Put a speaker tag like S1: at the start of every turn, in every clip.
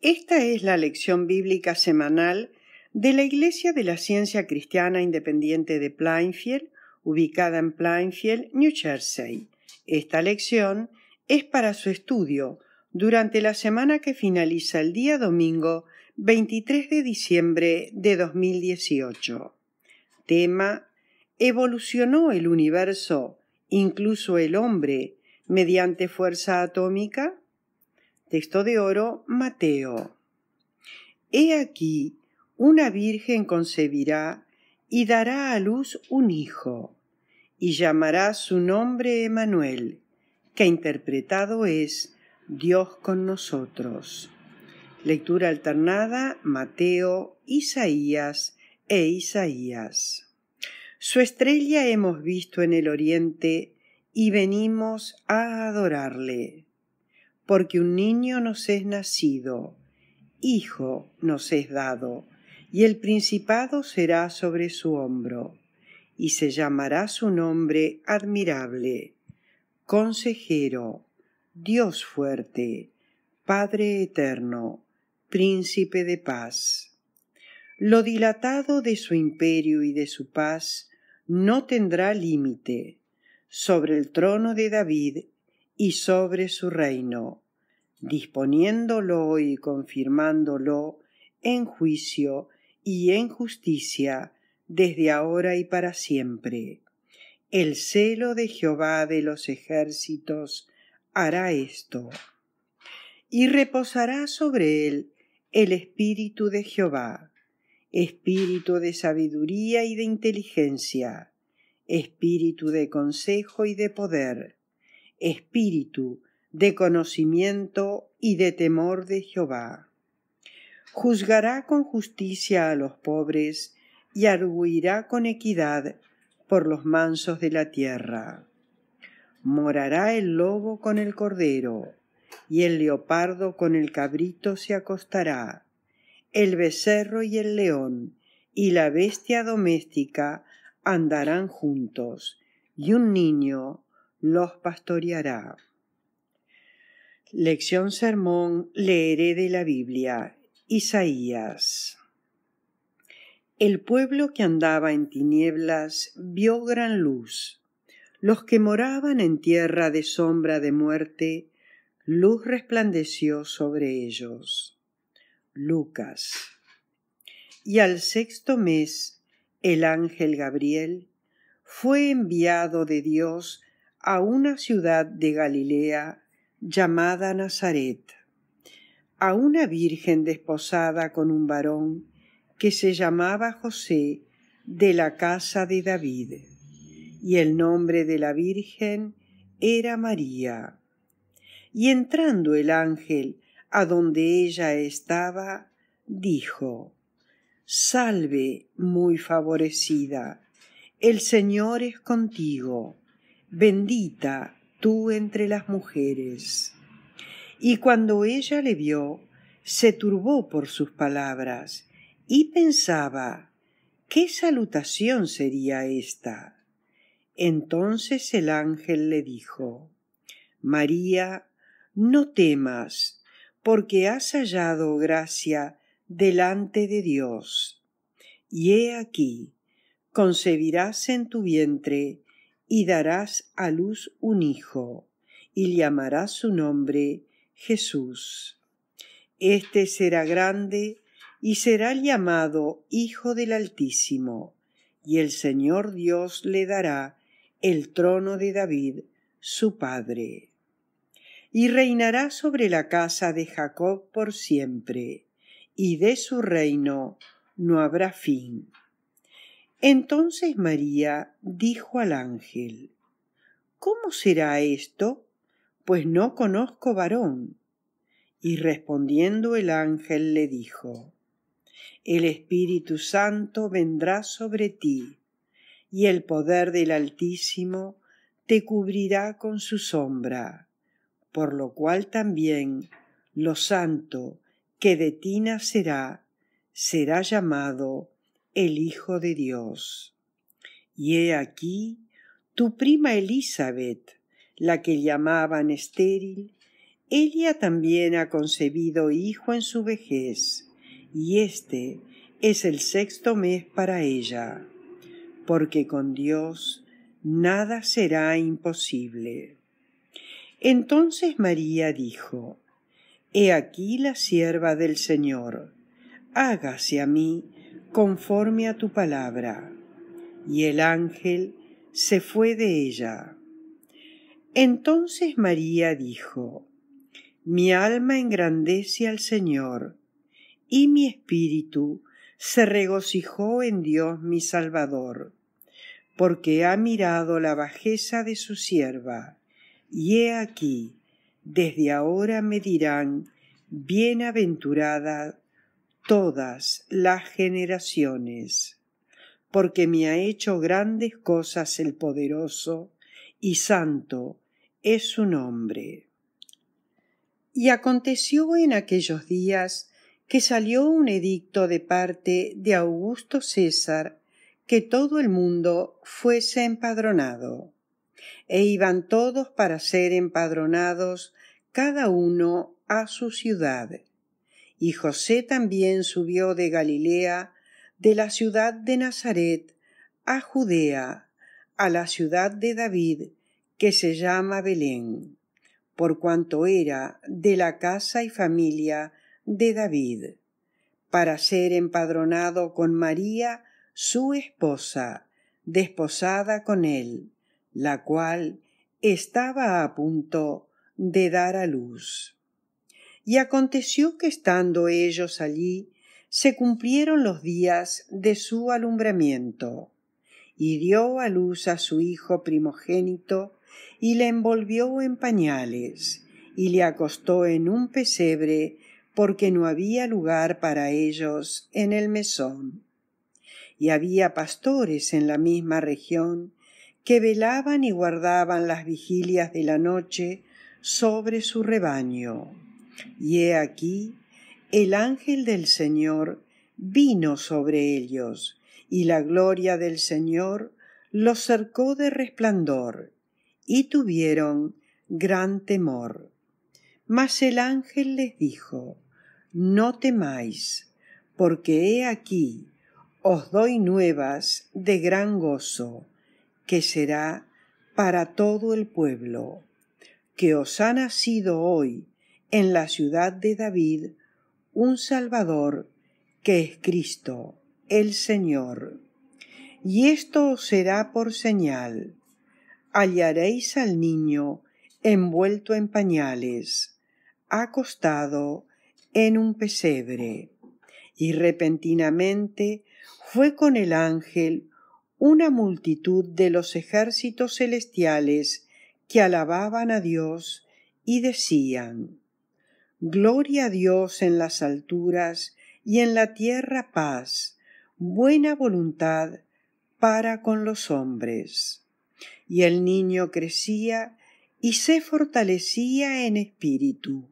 S1: Esta es la lección bíblica semanal de la Iglesia de la Ciencia Cristiana Independiente de Plainfield, ubicada en Plainfield, New Jersey. Esta lección es para su estudio durante la semana que finaliza el día domingo 23 de diciembre de 2018. Tema ¿Evolucionó el universo, incluso el hombre, mediante fuerza atómica? Texto de oro, Mateo. He aquí, una virgen concebirá y dará a luz un hijo, y llamará su nombre Emanuel, que interpretado es Dios con nosotros. Lectura alternada Mateo, Isaías e Isaías. Su estrella hemos visto en el oriente y venimos a adorarle porque un niño nos es nacido, hijo nos es dado, y el principado será sobre su hombro, y se llamará su nombre admirable, consejero, Dios fuerte, Padre eterno, príncipe de paz. Lo dilatado de su imperio y de su paz no tendrá límite. Sobre el trono de David y sobre su reino, disponiéndolo y confirmándolo en juicio y en justicia desde ahora y para siempre. El celo de Jehová de los ejércitos hará esto. Y reposará sobre él el espíritu de Jehová, espíritu de sabiduría y de inteligencia, espíritu de consejo y de poder, espíritu de conocimiento y de temor de Jehová. Juzgará con justicia a los pobres y arguirá con equidad por los mansos de la tierra. Morará el lobo con el cordero, y el leopardo con el cabrito se acostará, el becerro y el león, y la bestia doméstica andarán juntos, y un niño los pastoreará. Lección Sermón, leeré de la Biblia, Isaías. El pueblo que andaba en tinieblas vio gran luz. Los que moraban en tierra de sombra de muerte, luz resplandeció sobre ellos. Lucas. Y al sexto mes, el ángel Gabriel fue enviado de Dios a una ciudad de Galilea llamada Nazaret, a una virgen desposada con un varón que se llamaba José de la casa de David, y el nombre de la virgen era María. Y entrando el ángel a donde ella estaba, dijo, Salve, muy favorecida, el Señor es contigo bendita tú entre las mujeres. Y cuando ella le vio, se turbó por sus palabras y pensaba ¿qué salutación sería esta? Entonces el ángel le dijo María, no temas, porque has hallado gracia delante de Dios. Y he aquí, concebirás en tu vientre y darás a luz un hijo, y llamarás su nombre Jesús. Este será grande y será llamado Hijo del Altísimo, y el Señor Dios le dará el trono de David, su padre. Y reinará sobre la casa de Jacob por siempre, y de su reino no habrá fin. Entonces María dijo al ángel, ¿Cómo será esto? Pues no conozco varón. Y respondiendo el ángel le dijo, El Espíritu Santo vendrá sobre ti, y el poder del Altísimo te cubrirá con su sombra, por lo cual también lo santo que de ti nacerá será llamado el Hijo de Dios. Y he aquí tu prima Elizabeth, la que llamaban estéril, ella también ha concebido hijo en su vejez, y este es el sexto mes para ella, porque con Dios nada será imposible. Entonces María dijo, He aquí la sierva del Señor, hágase a mí conforme a tu palabra. Y el ángel se fue de ella. Entonces María dijo, Mi alma engrandece al Señor, y mi espíritu se regocijó en Dios mi Salvador, porque ha mirado la bajeza de su sierva, y he aquí, desde ahora me dirán, Bienaventurada todas las generaciones, porque me ha hecho grandes cosas el poderoso, y santo es su nombre. Y aconteció en aquellos días que salió un edicto de parte de Augusto César que todo el mundo fuese empadronado, e iban todos para ser empadronados cada uno a su ciudad. Y José también subió de Galilea, de la ciudad de Nazaret, a Judea, a la ciudad de David, que se llama Belén, por cuanto era de la casa y familia de David, para ser empadronado con María, su esposa, desposada con él, la cual estaba a punto de dar a luz. Y aconteció que estando ellos allí, se cumplieron los días de su alumbramiento, y dio a luz a su hijo primogénito, y le envolvió en pañales, y le acostó en un pesebre, porque no había lugar para ellos en el mesón. Y había pastores en la misma región que velaban y guardaban las vigilias de la noche sobre su rebaño y he aquí, el ángel del Señor vino sobre ellos, y la gloria del Señor los cercó de resplandor, y tuvieron gran temor. Mas el ángel les dijo, No temáis, porque he aquí, os doy nuevas de gran gozo, que será para todo el pueblo, que os ha nacido hoy en la ciudad de David un Salvador que es Cristo, el Señor. Y esto será por señal. Hallaréis al niño envuelto en pañales, acostado en un pesebre. Y repentinamente fue con el ángel una multitud de los ejércitos celestiales que alababan a Dios y decían Gloria a Dios en las alturas y en la tierra paz, buena voluntad para con los hombres. Y el niño crecía y se fortalecía en espíritu,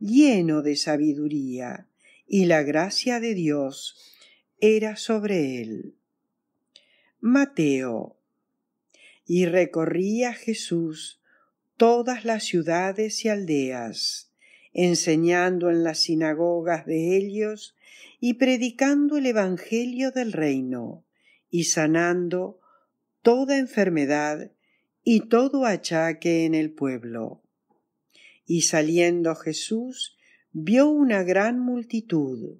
S1: lleno de sabiduría, y la gracia de Dios era sobre él. Mateo. Y recorría Jesús todas las ciudades y aldeas enseñando en las sinagogas de ellos y predicando el Evangelio del reino, y sanando toda enfermedad y todo achaque en el pueblo. Y saliendo Jesús vio una gran multitud,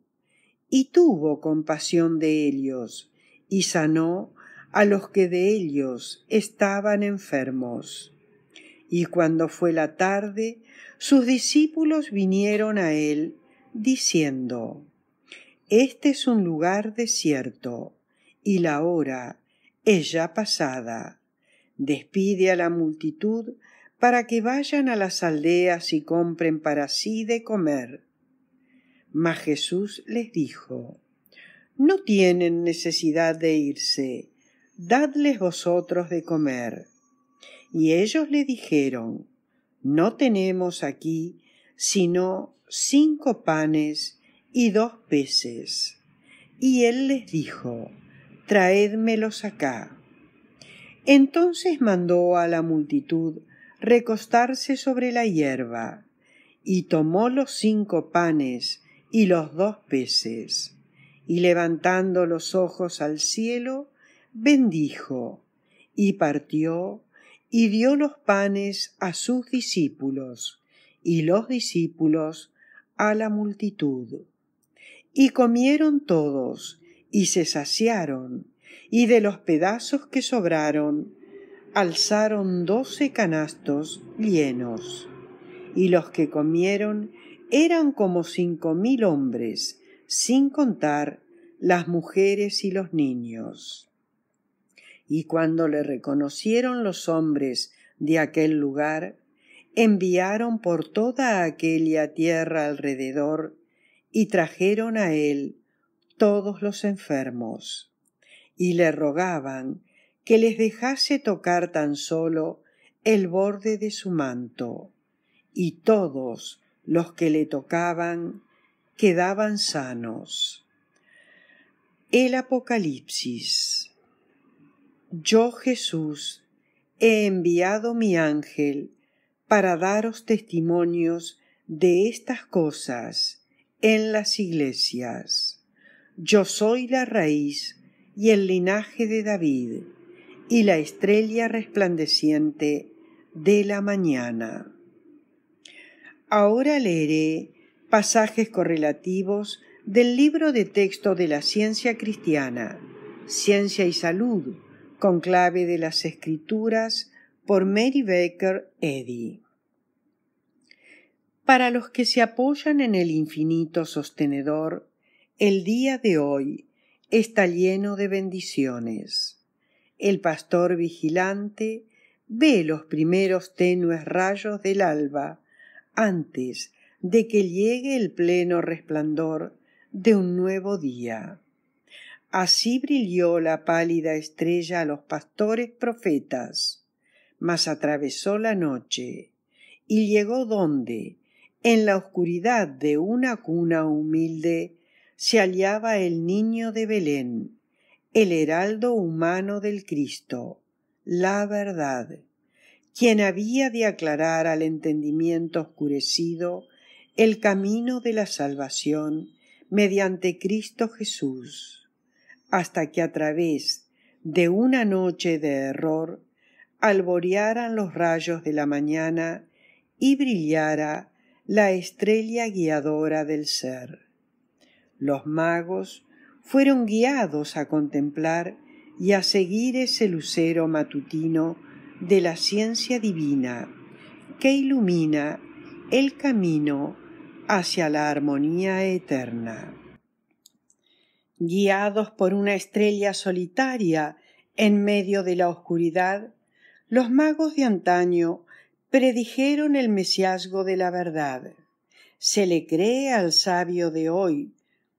S1: y tuvo compasión de ellos, y sanó a los que de ellos estaban enfermos y cuando fue la tarde, sus discípulos vinieron a él, diciendo, Este es un lugar desierto, y la hora es ya pasada. Despide a la multitud para que vayan a las aldeas y compren para sí de comer. Mas Jesús les dijo, No tienen necesidad de irse, dadles vosotros de comer. Y ellos le dijeron, No tenemos aquí sino cinco panes y dos peces. Y él les dijo, Traédmelos acá. Entonces mandó a la multitud recostarse sobre la hierba, y tomó los cinco panes y los dos peces, y levantando los ojos al cielo, bendijo, y partió y dio los panes a sus discípulos, y los discípulos a la multitud. Y comieron todos, y se saciaron, y de los pedazos que sobraron, alzaron doce canastos llenos. Y los que comieron eran como cinco mil hombres, sin contar las mujeres y los niños y cuando le reconocieron los hombres de aquel lugar, enviaron por toda aquella tierra alrededor y trajeron a él todos los enfermos, y le rogaban que les dejase tocar tan solo el borde de su manto, y todos los que le tocaban quedaban sanos. El Apocalipsis yo Jesús he enviado mi ángel para daros testimonios de estas cosas en las iglesias. Yo soy la raíz y el linaje de David y la estrella resplandeciente de la mañana. Ahora leeré pasajes correlativos del libro de texto de la ciencia cristiana, Ciencia y Salud, clave de las Escrituras por Mary Baker Eddy. Para los que se apoyan en el infinito sostenedor, el día de hoy está lleno de bendiciones. El pastor vigilante ve los primeros tenues rayos del alba antes de que llegue el pleno resplandor de un nuevo día. Así brilló la pálida estrella a los pastores profetas, mas atravesó la noche y llegó donde, en la oscuridad de una cuna humilde, se hallaba el niño de Belén, el heraldo humano del Cristo, la verdad, quien había de aclarar al entendimiento oscurecido el camino de la salvación mediante Cristo Jesús hasta que a través de una noche de error alborearan los rayos de la mañana y brillara la estrella guiadora del ser. Los magos fueron guiados a contemplar y a seguir ese lucero matutino de la ciencia divina que ilumina el camino hacia la armonía eterna guiados por una estrella solitaria en medio de la oscuridad, los magos de antaño predijeron el mesiasgo de la verdad. Se le cree al sabio de hoy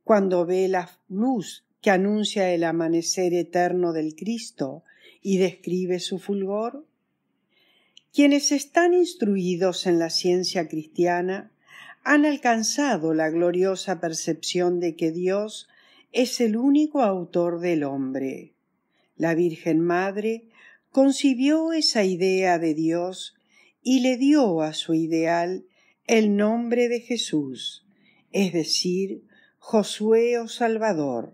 S1: cuando ve la luz que anuncia el amanecer eterno del Cristo y describe su fulgor. Quienes están instruidos en la ciencia cristiana han alcanzado la gloriosa percepción de que Dios es el único autor del hombre. La Virgen Madre concibió esa idea de Dios y le dio a su ideal el nombre de Jesús, es decir, Josué o Salvador.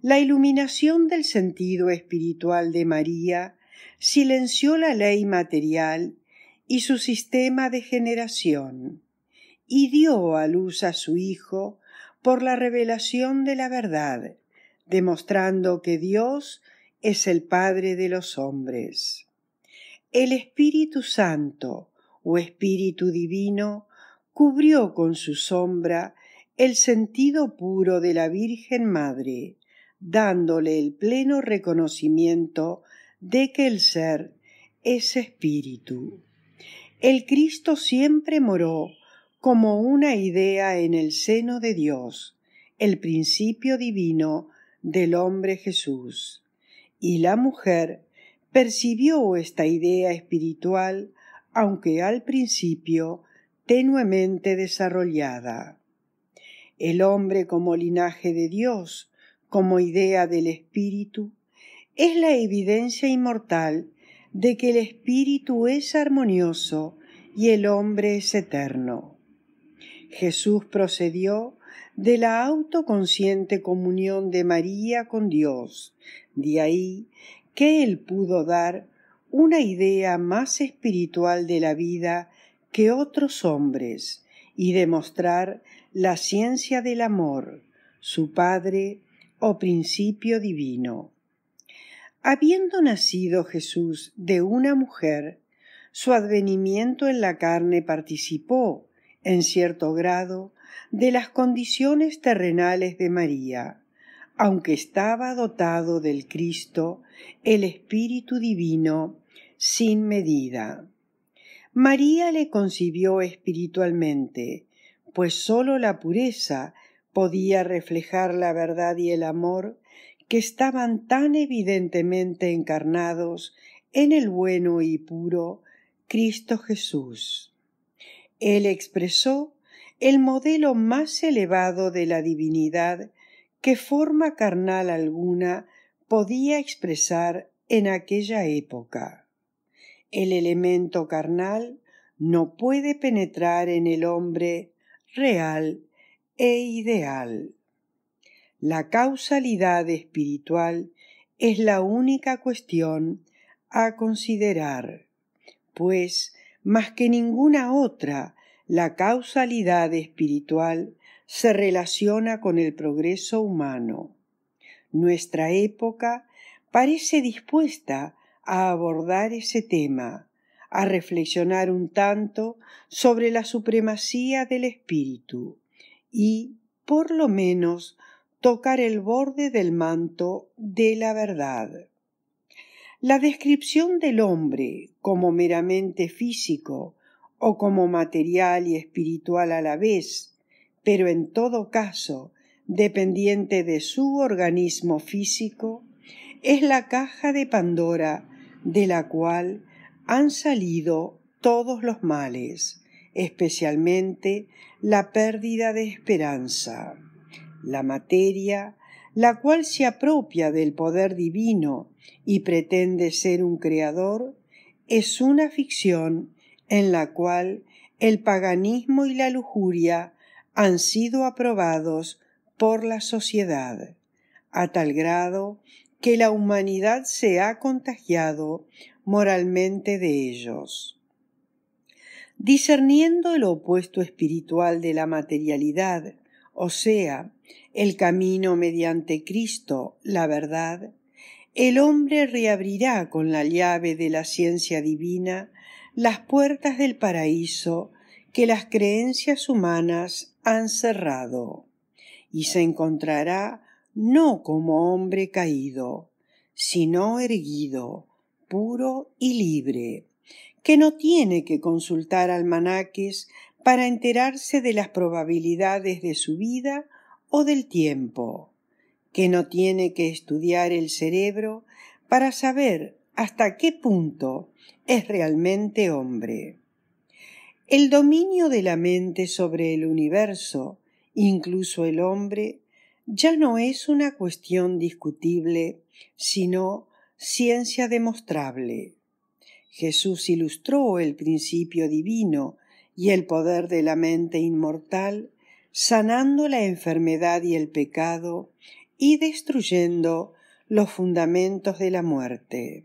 S1: La iluminación del sentido espiritual de María silenció la ley material y su sistema de generación, y dio a luz a su Hijo por la revelación de la verdad, demostrando que Dios es el Padre de los hombres. El Espíritu Santo o Espíritu Divino cubrió con su sombra el sentido puro de la Virgen Madre, dándole el pleno reconocimiento de que el ser es espíritu. El Cristo siempre moró como una idea en el seno de Dios, el principio divino del hombre Jesús. Y la mujer percibió esta idea espiritual, aunque al principio tenuemente desarrollada. El hombre como linaje de Dios, como idea del espíritu, es la evidencia inmortal de que el espíritu es armonioso y el hombre es eterno. Jesús procedió de la autoconsciente comunión de María con Dios, de ahí que él pudo dar una idea más espiritual de la vida que otros hombres y demostrar la ciencia del amor, su Padre o principio divino. Habiendo nacido Jesús de una mujer, su advenimiento en la carne participó en cierto grado, de las condiciones terrenales de María, aunque estaba dotado del Cristo, el Espíritu Divino, sin medida. María le concibió espiritualmente, pues sólo la pureza podía reflejar la verdad y el amor que estaban tan evidentemente encarnados en el bueno y puro Cristo Jesús. Él expresó el modelo más elevado de la divinidad que forma carnal alguna podía expresar en aquella época. El elemento carnal no puede penetrar en el hombre real e ideal. La causalidad espiritual es la única cuestión a considerar, pues más que ninguna otra, la causalidad espiritual se relaciona con el progreso humano. Nuestra época parece dispuesta a abordar ese tema, a reflexionar un tanto sobre la supremacía del espíritu y, por lo menos, tocar el borde del manto de la verdad. La descripción del hombre como meramente físico o como material y espiritual a la vez, pero en todo caso dependiente de su organismo físico, es la caja de Pandora de la cual han salido todos los males, especialmente la pérdida de esperanza. La materia la cual se apropia del poder divino y pretende ser un creador, es una ficción en la cual el paganismo y la lujuria han sido aprobados por la sociedad, a tal grado que la humanidad se ha contagiado moralmente de ellos. Discerniendo el opuesto espiritual de la materialidad, o sea, el camino mediante Cristo, la verdad, el hombre reabrirá con la llave de la ciencia divina las puertas del paraíso que las creencias humanas han cerrado, y se encontrará no como hombre caído, sino erguido, puro y libre, que no tiene que consultar almanaques para enterarse de las probabilidades de su vida o del tiempo, que no tiene que estudiar el cerebro para saber hasta qué punto es realmente hombre. El dominio de la mente sobre el universo, incluso el hombre, ya no es una cuestión discutible, sino ciencia demostrable. Jesús ilustró el principio divino y el poder de la mente inmortal, sanando la enfermedad y el pecado y destruyendo los fundamentos de la muerte.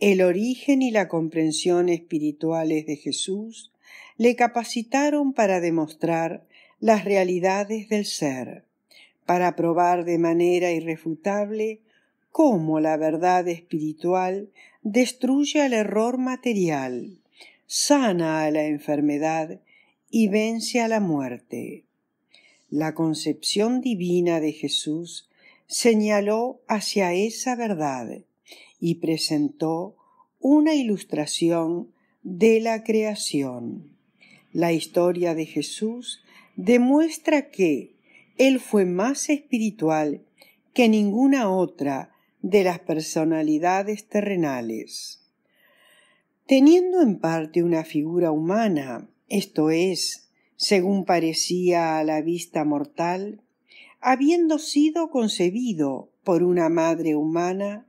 S1: El origen y la comprensión espirituales de Jesús le capacitaron para demostrar las realidades del ser, para probar de manera irrefutable cómo la verdad espiritual destruye al error material sana a la enfermedad y vence a la muerte. La concepción divina de Jesús señaló hacia esa verdad y presentó una ilustración de la creación. La historia de Jesús demuestra que Él fue más espiritual que ninguna otra de las personalidades terrenales. Teniendo en parte una figura humana, esto es, según parecía a la vista mortal, habiendo sido concebido por una madre humana,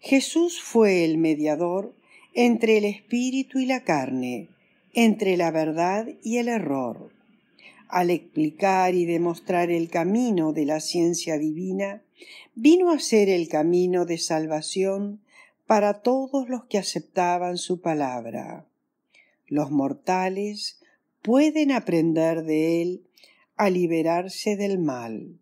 S1: Jesús fue el mediador entre el espíritu y la carne, entre la verdad y el error. Al explicar y demostrar el camino de la ciencia divina, vino a ser el camino de salvación para todos los que aceptaban su palabra. Los mortales pueden aprender de él a liberarse del mal.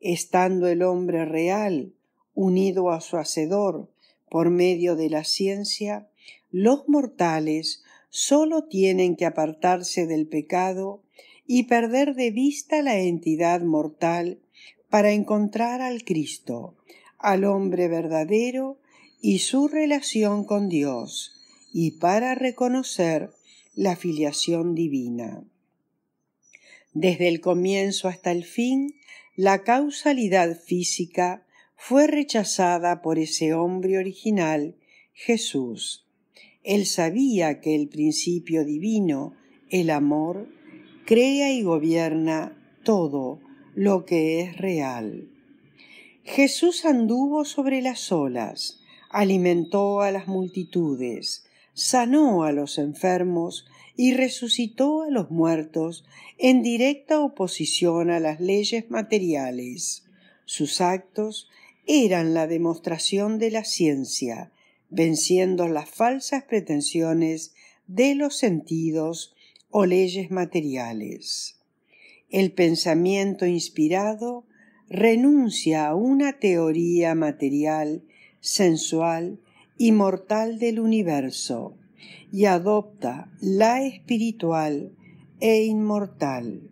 S1: Estando el hombre real unido a su Hacedor por medio de la ciencia, los mortales sólo tienen que apartarse del pecado y perder de vista la entidad mortal para encontrar al Cristo, al hombre verdadero y su relación con Dios y para reconocer la filiación divina. Desde el comienzo hasta el fin, la causalidad física fue rechazada por ese hombre original, Jesús. Él sabía que el principio divino, el amor, crea y gobierna todo lo que es real. Jesús anduvo sobre las olas, alimentó a las multitudes, sanó a los enfermos y resucitó a los muertos en directa oposición a las leyes materiales. Sus actos eran la demostración de la ciencia, venciendo las falsas pretensiones de los sentidos o leyes materiales. El pensamiento inspirado renuncia a una teoría material sensual y mortal del universo, y adopta la espiritual e inmortal.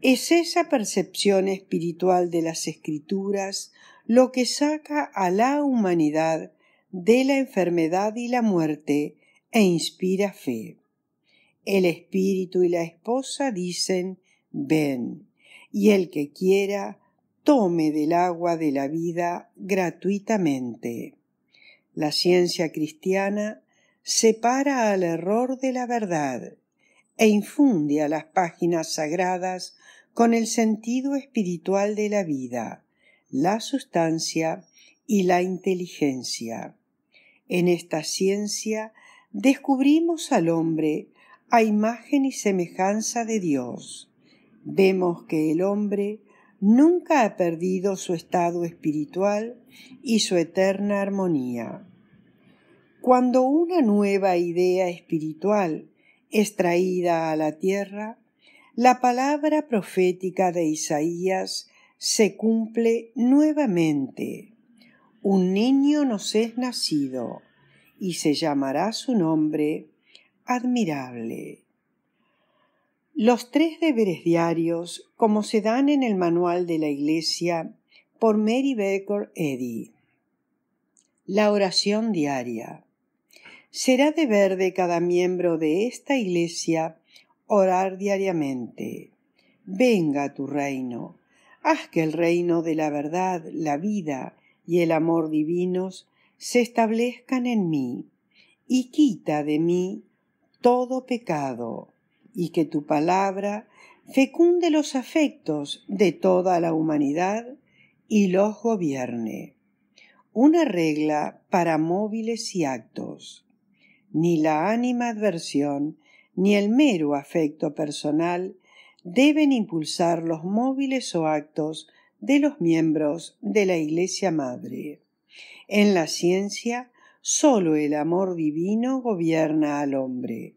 S1: Es esa percepción espiritual de las escrituras lo que saca a la humanidad de la enfermedad y la muerte e inspira fe. El espíritu y la esposa dicen ven, y el que quiera tome del agua de la vida gratuitamente. La ciencia cristiana separa al error de la verdad e infunde a las páginas sagradas con el sentido espiritual de la vida, la sustancia y la inteligencia. En esta ciencia descubrimos al hombre a imagen y semejanza de Dios. Vemos que el hombre nunca ha perdido su estado espiritual y su eterna armonía. Cuando una nueva idea espiritual es traída a la tierra, la palabra profética de Isaías se cumple nuevamente. Un niño nos es nacido, y se llamará su nombre admirable los tres deberes diarios, como se dan en el manual de la Iglesia por Mary Baker Eddy. La oración diaria. Será deber de cada miembro de esta Iglesia orar diariamente. Venga tu reino. Haz que el reino de la verdad, la vida y el amor divinos se establezcan en mí y quita de mí todo pecado y que tu palabra fecunde los afectos de toda la humanidad y los gobierne. Una regla para móviles y actos. Ni la ánima adversión ni el mero afecto personal deben impulsar los móviles o actos de los miembros de la Iglesia Madre. En la ciencia, sólo el amor divino gobierna al hombre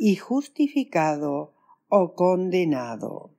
S1: y justificado o condenado.